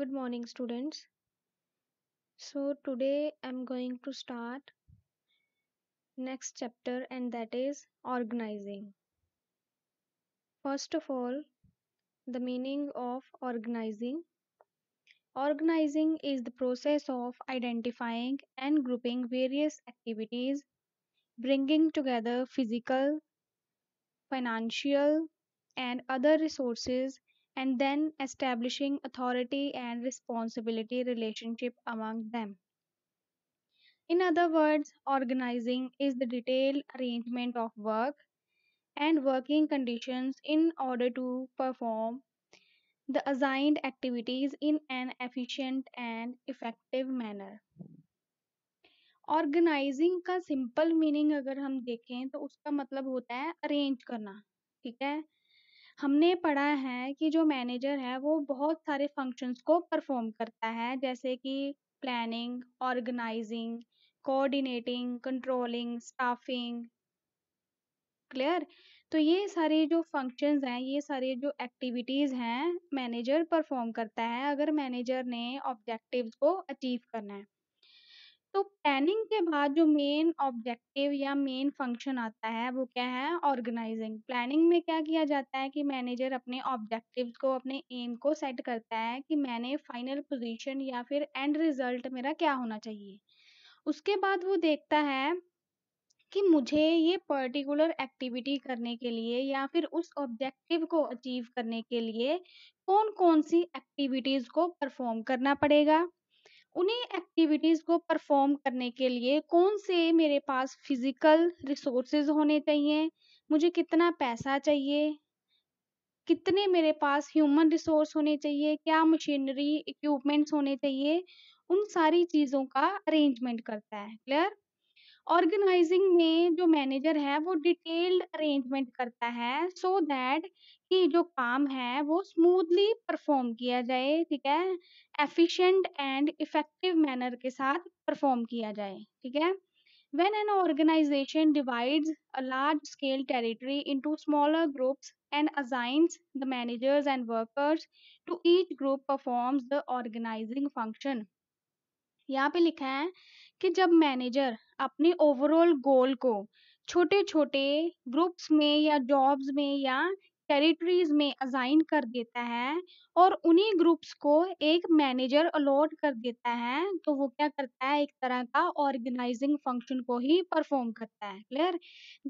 good morning students so today i'm going to start next chapter and that is organizing first of all the meaning of organizing organizing is the process of identifying and grouping various activities bringing together physical financial and other resources and then establishing authority and responsibility relationship among them. In other words, organizing is the detailed arrangement of work and working conditions in order to perform the assigned activities in an efficient and effective manner. Organising का simple meaning अगर हम देखें तो उसका मतलब होता है arrange करना ठीक है हमने पढ़ा है कि जो मैनेजर है वो बहुत सारे फंक्शंस को परफॉर्म करता है जैसे कि planning organising coordinating controlling staffing clear तो ये सारे जो फंक्शंस हैं ये सारे जो एक्टिविटीज़ हैं मैनेजर परफॉर्म करता है अगर मैनेजर ने ऑब्जेक्टिव्स को अचीव करना है तो प्लानिंग के बाद जो मेन ऑब्जेक्टिव या मेन फंक्शन आता है वो क्या है ऑर्गेनाइजिंग प्लानिंग में क्या किया जाता है कि मैनेजर अपने ऑब्जेक्टिव्स को अपने एम को सेट करता है कि मैंने फाइनल पोजीशन या फिर एंड रिजल्ट मेरा क्या होना चाहिए उसके बाद वो देखता है कि मुझे ये पर्टिकुलर एक्टिविटी करने के लिए या फिर उस ऑब्जेक्टिव को अचीव करने के लिए कौन कौन सी एक्टिविटीज़ को परफॉर्म करना पड़ेगा उन्हीं एक्टिविटीज़ को परफॉर्म करने के लिए कौन से मेरे पास फिजिकल रिसोर्सेज होने चाहिए मुझे कितना पैसा चाहिए कितने मेरे पास ह्यूमन रिसोर्स होने चाहिए क्या मशीनरी इक्विपमेंट्स होने चाहिए उन सारी चीज़ों का अरेंजमेंट करता है क्लियर ऑर्गेनाइजिंग में जो मैनेजर है वो डिटेल्ड अरेंजमेंट करता है सो दैट कि जो काम है वो स्मूथली परफॉर्म किया जाए ठीक है एफिशिएंट एंड इफेक्टिव मैनर के साथ परफॉर्म किया जाए ठीक है when an organisation divides a large scale territory into smaller groups and assigns the managers and workers to each group performs the organising function यहाँ पे लिखा है कि जब मैनेजर अपने ओवरऑल गोल को छोटे छोटे ग्रुप्स में या जॉब्स में या टेरिटरीज में असाइन कर देता है और उन्हीं ग्रुप्स को एक मैनेजर अलॉट कर देता है तो वो क्या करता है एक तरह का ऑर्गेनाइजिंग फंक्शन को ही परफॉर्म करता है क्लियर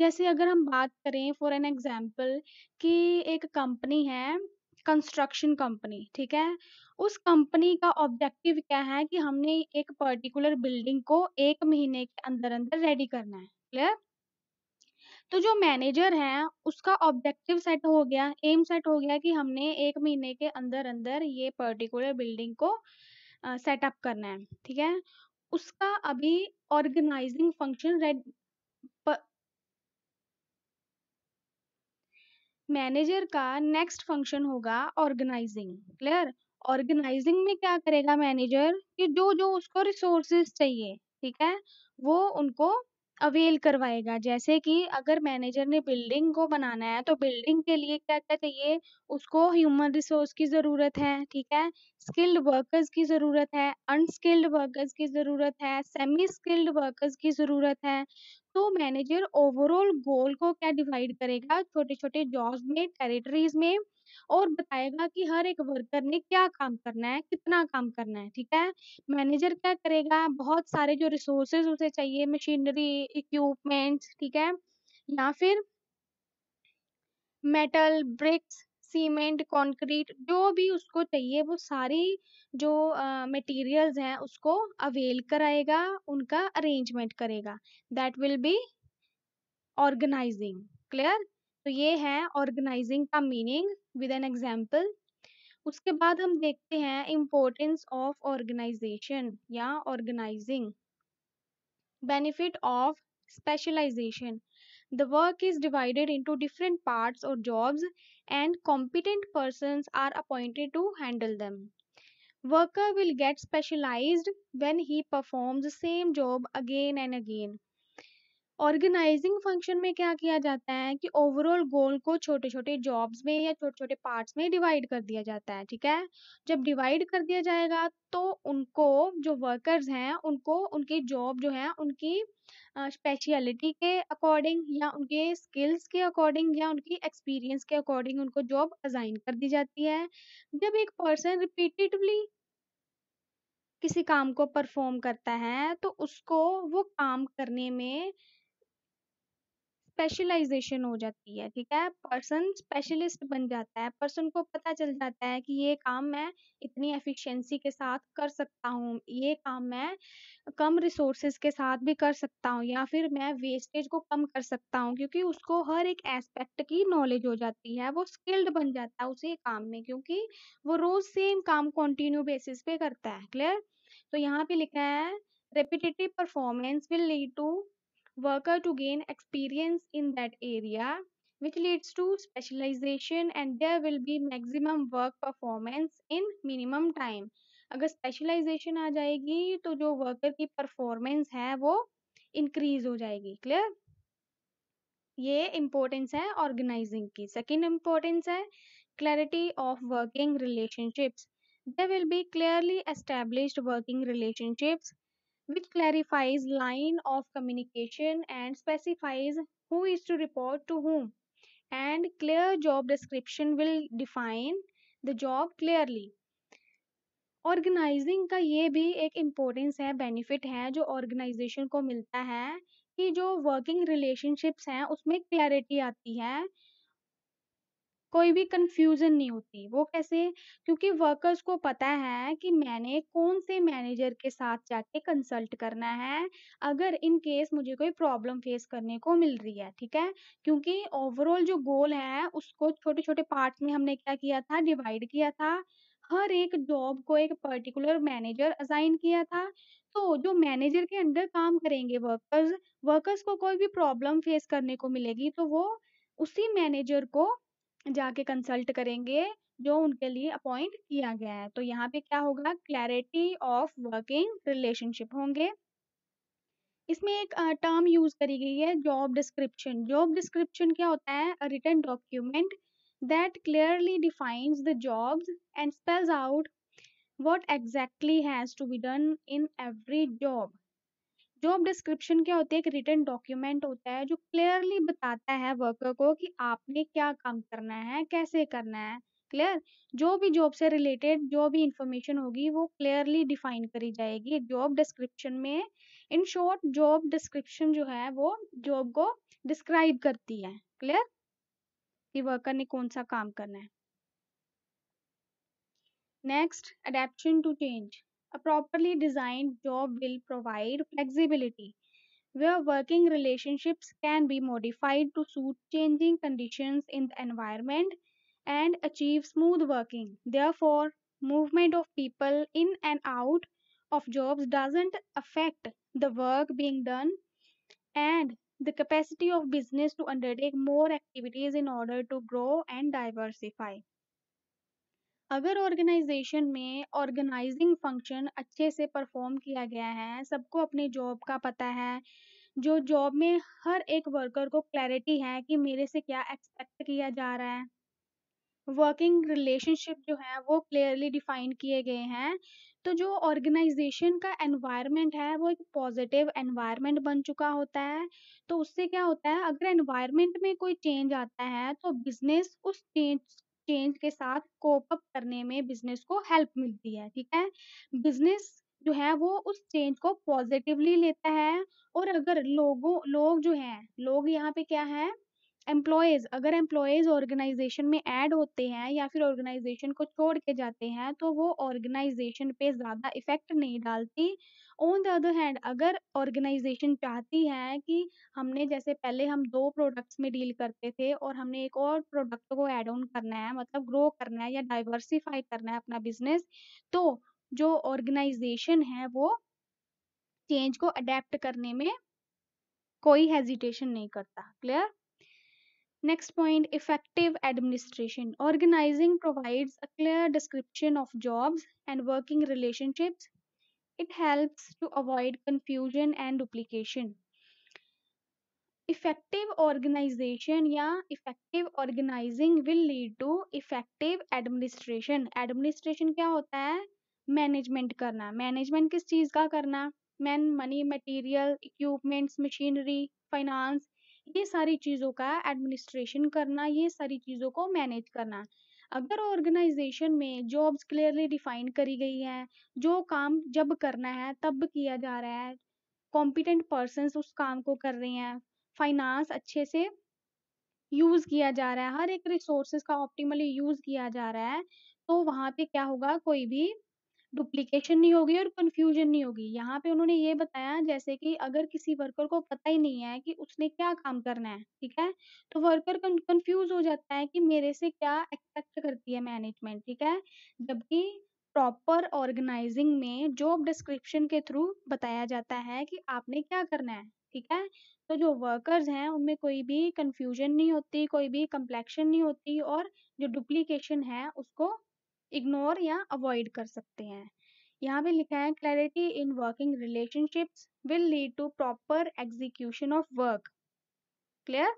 जैसे अगर हम बात करें फॉर एन एग्जाम्पल कि एक कंपनी है कंस्ट्रक्शन कंपनी ठीक है उस कंपनी का ऑब्जेक्टिव क्या है कि हमने एक पर्टिकुलर बिल्डिंग को एक महीने के अंदर अंदर रेडी करना है क्लियर तो जो मैनेजर है उसका ऑब्जेक्टिव सेट हो गया एम सेट हो गया कि हमने एक महीने के अंदर अंदर ये पर्टिकुलर बिल्डिंग को सेटअप uh, करना है ठीक है उसका अभी ऑर्गेनाइजिंग फंक्शन रेड मैनेजर का नेक्स्ट फंक्शन होगा ऑर्गेनाइजिंग क्लियर ऑर्गेनाइजिंग में क्या करेगा मैनेजर कि जो जो उसको रिसोर्सेज चाहिए ठीक है वो उनको अवेल करवाएगा जैसे कि अगर मैनेजर ने बिल्डिंग को बनाना है तो बिल्डिंग के लिए क्या क्या चाहिए उसको ह्यूमन रिसोर्स की ज़रूरत है ठीक है स्किल्ड वर्कर्स की ज़रूरत है अनस्किल्ड वर्कर्स की ज़रूरत है सेमी स्किल्ड वर्कर्स की ज़रूरत है तो मैनेजर ओवरऑल गोल को क्या डिवाइड करेगा छोटे छोटे जॉब्स में टेरिटरीज में और बताएगा कि हर एक वर्कर ने क्या काम करना है कितना काम करना है ठीक है मैनेजर क्या करेगा बहुत सारे जो रिसोर्सेज उसे चाहिए मशीनरी इक्विपमेंट्स ठीक है या फिर मेटल ब्रिक्स सीमेंट कंक्रीट जो भी उसको चाहिए वो सारी जो मटेरियल्स uh, हैं उसको अवेल कराएगा उनका अरेंजमेंट करेगा that will be organising clear तो ये है ऑर्गेनाइजिंग का मीनिंग विद एन एग्जाम्पल उसके बाद हम देखते हैं इम्पोर्टेंस ऑफ ऑर्गेनाइजेशन या organising benefit of specialisation the work is divided into different parts और jobs and competent person are appointed to handle them worker will get specialised when he performs same job again and again organising function में क्या किया जाता है कि overall गोल को छोटे छोटे जॉब्स में या छोटे छोटे पार्ट्स में डिवाइड कर दिया जाता है ठीक है जब डिवाइड कर दिया जाएगा तो उनको जो वर्कर्स हैं उनको उनकी जॉब जो है उनकी स्पेशलिटी के अकॉर्डिंग या उनके स्किल्स के अकॉर्डिंग या उनकी एक्सपीरियंस के अकॉर्डिंग उनको जॉब असाइन कर दी जाती है जब एक पर्सन रिपीटेडली किसी काम को परफॉर्म करता है तो उसको वो काम करने में स्पेशलाइजेशन हो जाती है ठीक है पर्सन स्पेशलिस्ट बन जाता है पर्सन को पता चल जाता है कि ये काम मैं इतनी एफिशिएंसी के साथ कर सकता हूँ ये काम मैं कम रिसोर्सेज के साथ भी कर सकता हूँ या फिर मैं वेस्टेज को कम कर सकता हूँ क्योंकि उसको हर एक एस्पेक्ट की नॉलेज हो जाती है वो स्किल्ड बन जाता है उसी काम में क्योंकि वो रोज सेम काम कॉन्टिन्यू बेसिस पे करता है क्लियर तो यहाँ पे लिखा है repetitive performance will lead to worker to gain experience in that area which leads to specialization and there will be maximum work performance in minimum time अगर स्पेशलाइजेशन आ जाएगी तो जो वर्कर की परफॉर्मेंस है वो इंक्रीज हो जाएगी क्लियर ये इम्पोर्टेंस है ऑर्गेनाइजिंग की सेकंड इम्पोर्टेंस है clarity of working relationships there will be clearly established working relationships which clarifies line of communication and specifies who is to report to whom and clear job description will define the job clearly organising का ये भी एक importance है benefit है जो organisation को मिलता है कि जो वर्किंग रिलेशनशिप्स हैं उसमें क्लैरिटी आती है कोई भी कंफ्यूजन नहीं होती वो कैसे क्योंकि वर्कर्स को पता है कि मैंने कौन से मैनेजर के साथ जाके कंसल्ट करना है अगर इन केस मुझे कोई प्रॉब्लम फेस करने को मिल रही है ठीक है क्योंकि ओवरऑल जो गोल है उसको छोटे छोटे पार्ट्स में हमने क्या किया था डिवाइड किया था हर एक जॉब को एक पर्टिकुलर मैनेजर असाइन किया था तो जो मैनेजर के अंडर काम करेंगे वर्कर्स वर्कर्स को कोई भी प्रॉब्लम फेस करने को मिलेगी तो वो उसी मैनेजर को जाके कंसल्ट करेंगे जो उनके लिए अपॉइंट किया गया है तो यहाँ पे क्या होगा क्लैरिटी ऑफ वर्किंग रिलेशनशिप होंगे इसमें एक टर्म यूज करी गई है जॉब डिस्क्रिप्शन जॉब डिस्क्रिप्शन क्या होता है written document that clearly defines the jobs and spells out what exactly has to be done in every job job description क्या होती है एक रिटर्न डॉक्यूमेंट होता है जो क्लियरली बताता है वर्कर को कि आपने क्या काम करना है कैसे करना है क्लियर जो भी जॉब से रिलेटेड जो भी इंफॉर्मेशन होगी वो क्लियरली डिफाइन करी जाएगी जॉब डिस्क्रिप्शन में इन शॉर्ट जॉब डिस्क्रिप्शन जो है वो जॉब को डिस्क्राइब करती है क्लियर कि वर्कर ने कौन सा काम करना है next adaption to change A properly designed job will provide flexibility where working relationships can be modified to suit changing conditions in the environment and achieve smooth working. Therefore, movement of people in and out of jobs doesn't affect the work being done and the capacity of business to undertake more activities in order to grow and diversify. अगर organisation में organising function अच्छे से perform किया गया है सबको अपने job का पता है जो जॉब में हर एक वर्कर को क्लैरिटी है कि मेरे से क्या एक्सपेक्ट किया जा रहा है वर्किंग रिलेशनशिप जो है वो क्लियरली डिफाइन किए गए हैं तो जो ऑर्गेनाइजेशन का एनवायरनमेंट है वो एक पॉजिटिव एनवायरनमेंट बन चुका होता है तो उससे क्या होता है अगर एनवायरनमेंट में कोई चेंज आता है तो बिजनेस उस चेंज चेंज के साथ कोप अप करने में बिजनेस को हेल्प मिलती है ठीक है बिजनेस जो है वो उस चेंज को पॉजिटिवली लेता है और अगर लोगों लोग जो है लोग यहाँ पे क्या है एम्प्लॉयज अगर एम्प्लॉयज ऑर्गेनाइजेशन में ऐड होते हैं या फिर ऑर्गेनाइजेशन को छोड़ के जाते हैं तो वो ऑर्गेनाइजेशन पे ज़्यादा इफेक्ट नहीं डालती ऑन द अदर हैंड अगर ऑर्गेनाइजेशन चाहती है कि हमने जैसे पहले हम दो प्रोडक्ट्स में डील करते थे और हमने एक और प्रोडक्ट को एड ऑन करना है मतलब ग्रो करना है या डाइवर्सिफाई करना है अपना बिजनेस तो जो ऑर्गेनाइजेशन है वो चेंज को अडेप्ट करने में कोई हेजिटेशन नहीं करता clear next point effective administration organising provides a clear description of jobs and working relationships It helps to avoid confusion and duplication. Effective organization या effective organizing will lead to effective administration. Administration kya hota hai management karna management kis cheez ka karna men money material equipments machinery finance ये सारी चीज़ों का administration करना ये सारी चीज़ों को मैनेज करना अगर ऑर्गेनाइजेशन में जॉब्स क्लियरली डिफाइन करी गई हैं जो काम जब करना है तब किया जा रहा है कॉम्पिटेंट पर्सन उस काम को कर रहे हैं फाइनेंस अच्छे से यूज किया जा रहा है हर एक रिसोर्सेज का ऑप्टिमली यूज किया जा रहा है तो वहाँ पे क्या होगा कोई भी डुप्लीकेशन नहीं होगी और कन्फ्यूजन नहीं होगी। यहाँ पे उन्होंने ये बताया जैसे कि अगर किसी वर्कर को पता ही नहीं है कि उसने क्या काम करना है, ठीक है? तो वर्कर कन्फ्यूज़ हो जाता है कि मेरे से क्या एक्सपेक्ट करती है मैनेजमेंट, ठीक है? जबकि प्रॉपर ऑर्गेनाइजिंग में जॉब डिस्क्रिप्शन के थ्रू बताया जाता है कि आपने क्या करना है, ठीक है? तो जो वर्कर्स हैं उनमें कोई भी कन्फ्यूजन नहीं होती, कोई भी कंप्लेक्शन नहीं होती और जो डुप्लीकेशन है उसको इग्नोर या अवॉइड कर सकते हैं यहाँ पे लिखा है clarity in working relationship will lead to proper execution of work clear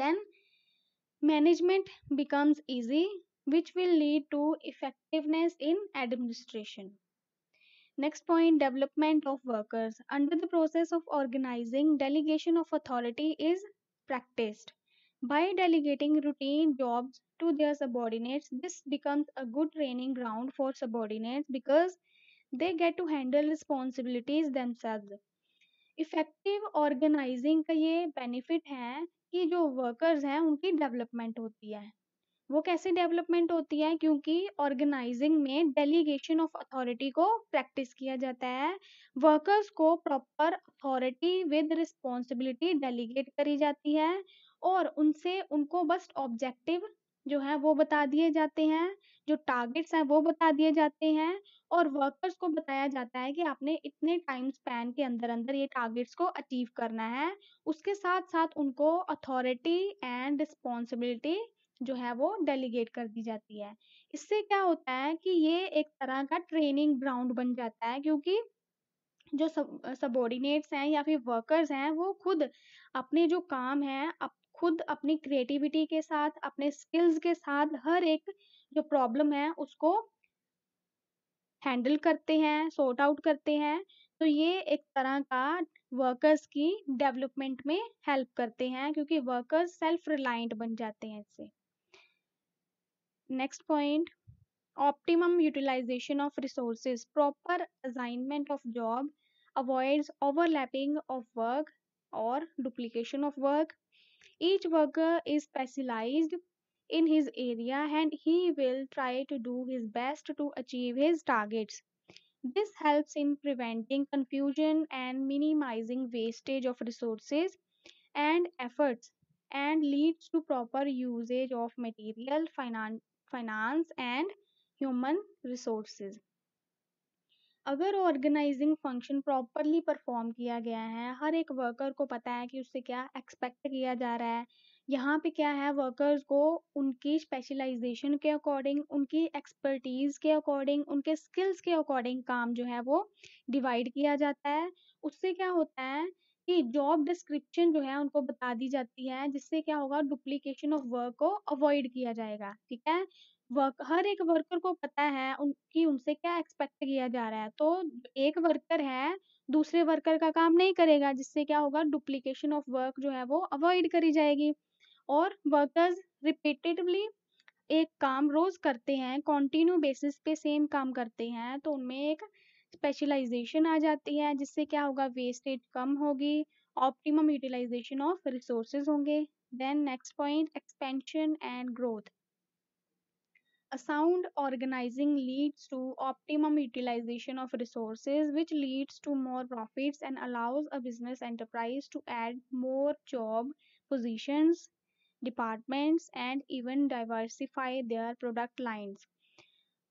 then management becomes easy which will lead to effectiveness in administration next point development of workers under the process of organising delegation of authority is practised By delegating routine jobs to their subordinates, this becomes a good training ground for subordinates because they get to handle responsibilities themselves. Effective organising का ये benefit है कि जो workers हैं उनकी development होती है वो कैसे डेवलपमेंट होती है क्योंकि ऑर्गेनाइजिंग में डेलीगेशन ऑफ अथॉरिटी को प्रैक्टिस किया जाता है वर्कर्स को proper authority with responsibility delegate करी जाती है और उनसे उनको बस ऑब्जेक्टिव जो है वो बता दिए जाते हैं जो टारगेट्स हैं वो बता दिए जाते हैं और वर्कर्स को बताया जाता है कि आपने इतने टाइम स्पैन के अंदर अंदर ये टारगेट्स को अचीव करना है उसके साथ साथ उनको अथॉरिटी एंड रिस्पॉन्सिबिलिटी जो है वो डेलीगेट कर दी जाती है इससे क्या होता है कि ये एक तरह का ट्रेनिंग ग्राउंड बन जाता है क्योंकि जो सब सबॉर्डिनेट्स हैं या फिर वर्कर्स हैं वो खुद अपने जो काम है अप, खुद अपनी क्रिएटिविटी के साथ अपने स्किल्स के साथ हर एक जो प्रॉब्लम है उसको हैंडल करते हैं सॉर्ट आउट करते हैं तो ये एक तरह का वर्कर्स की डेवलपमेंट में हेल्प करते हैं क्योंकि वर्कर्स सेल्फ रिलायंट बन जाते हैं इससे next point optimum utilisation of resources proper assignment of job avoids overlapping of work और duplication of work Each worker is specialized in his area and he will try to do his best to achieve his targets. This helps in preventing confusion and minimizing wastage of resources and efforts and leads to proper usage of material, finan- finance, and human resources. अगर organising function properly perform किया गया है हर एक worker को पता है कि उससे क्या एक्सपेक्ट किया जा रहा है यहाँ पे क्या है वर्कर्स को उनकी स्पेशलाइजेशन के अकॉर्डिंग उनकी एक्सपर्टीज़ के अकॉर्डिंग उनके स्किल्स के अकॉर्डिंग काम जो है वो डिवाइड किया जाता है उससे क्या होता है कि जॉब डिस्क्रिप्शन जो है उनको बता दी जाती है जिससे क्या होगा डुप्लीकेशन ऑफ वर्क को अवॉइड किया जाएगा ठीक है वर्क हर एक वर्कर को पता है उनकी उनसे क्या एक्सपेक्ट किया जा रहा है तो एक वर्कर है दूसरे वर्कर का काम नहीं करेगा जिससे क्या होगा डुप्लीकेशन ऑफ वर्क जो है वो अवॉइड करी जाएगी और वर्कर्स रिपीटेडली एक काम रोज करते हैं कॉन्टिन्यू बेसिस पे सेम काम करते हैं तो उनमें एक स्पेशलाइजेशन आ जाती है जिससे क्या होगा वेस्टेज कम होगी ऑप्टिमम यूटिलाइजेशन ऑफ रिसोर्सेज होंगे then next point expansion and growth A sound organizing leads to optimum utilization of resources, which leads to more profits and allows a business enterprise to add more job positions, departments, and even diversify their product lines.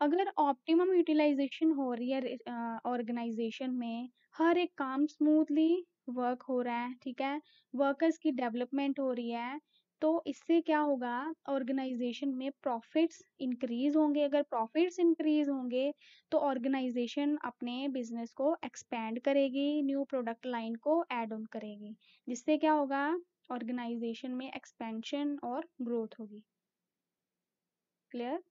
अगर optimum utilisation हो रही है organisation uh, में हर एक काम smoothly work हो रहा है ठीक है वर्कर्स की डेवलपमेंट हो रही है तो इससे क्या होगा ऑर्गेनाइजेशन में प्रॉफिट्स इंक्रीज होंगे अगर प्रॉफिट्स इंक्रीज होंगे तो ऑर्गेनाइजेशन अपने बिजनेस को एक्सपेंड करेगी न्यू प्रोडक्ट लाइन को एड ऑन करेगी जिससे क्या होगा ऑर्गेनाइजेशन में एक्सपेंशन और ग्रोथ होगी क्लियर